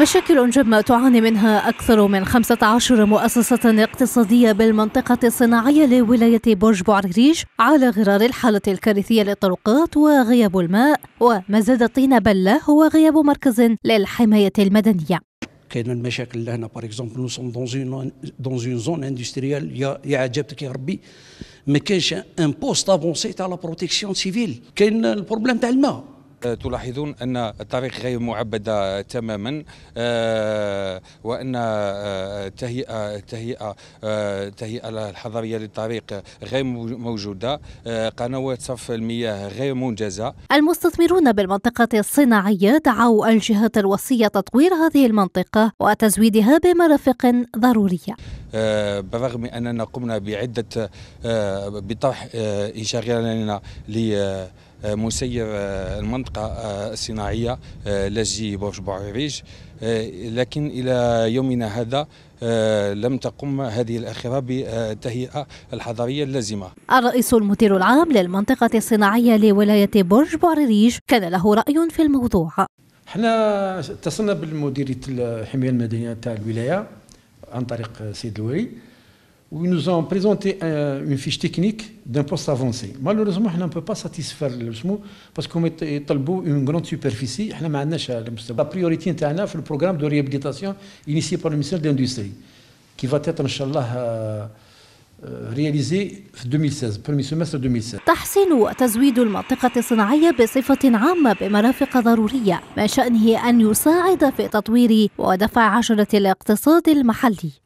مشاكل جمة تعاني منها أكثر من 15 مؤسسة اقتصادية بالمنطقة الصناعية لولاية برج بوعريج على غرار الحالة الكارثية للطرقات وغياب الماء ومزاد الطين بلة وغياب مركز للحماية المدنية كاين المشاكل هنا باغ اكزومبل نو سون دون اون اون زون اندستريال يا عجبتك يا ربي ما كاينش ان بوست افونسي تاع لا بروتيكسيون سيفيل كاين البروبليم تاع الماء آه، تلاحظون أن الطريق غير معبدة تماما آه، وأن التهيئة آه، التهيئة التهيئة الحضرية للطريق غير موجودة قنوات صرف المياه غير منجزة المستثمرون بالمنطقة الصناعية دعوا الجهات الوصية تطوير هذه المنطقة وتزويدها بمرافق ضرورية آه، برغم أننا قمنا بعدة آه، بطرح آه، انشغالنا ل مسير المنطقة الصناعية لجي برج بوعريج لكن إلى يومنا هذا لم تقم هذه الأخيرة بالتهيئة الحضرية اللازمة الرئيس المدير العام للمنطقة الصناعية لولاية برج بوعريج كان له رأي في الموضوع احنا اتصلنا بالمديرية الحماية المدنية تاع الولاية en tariq euh, où ils nous ont présenté une fiche technique d'un poste avancé. Malheureusement, on ne peut pas satisfaire le SMO parce qu'on met euh, une grande superficie, La priorité interne, est le programme de réhabilitation initié par le ministère de l'Industrie qui va être inchallah euh, réalisé 2016 2016 تحسين وتزويد المنطقة الصناعية بصفة عامة بمرافق ضرورية من شأنه أن يساعد في تطوير ودفع عجلة الاقتصاد المحلي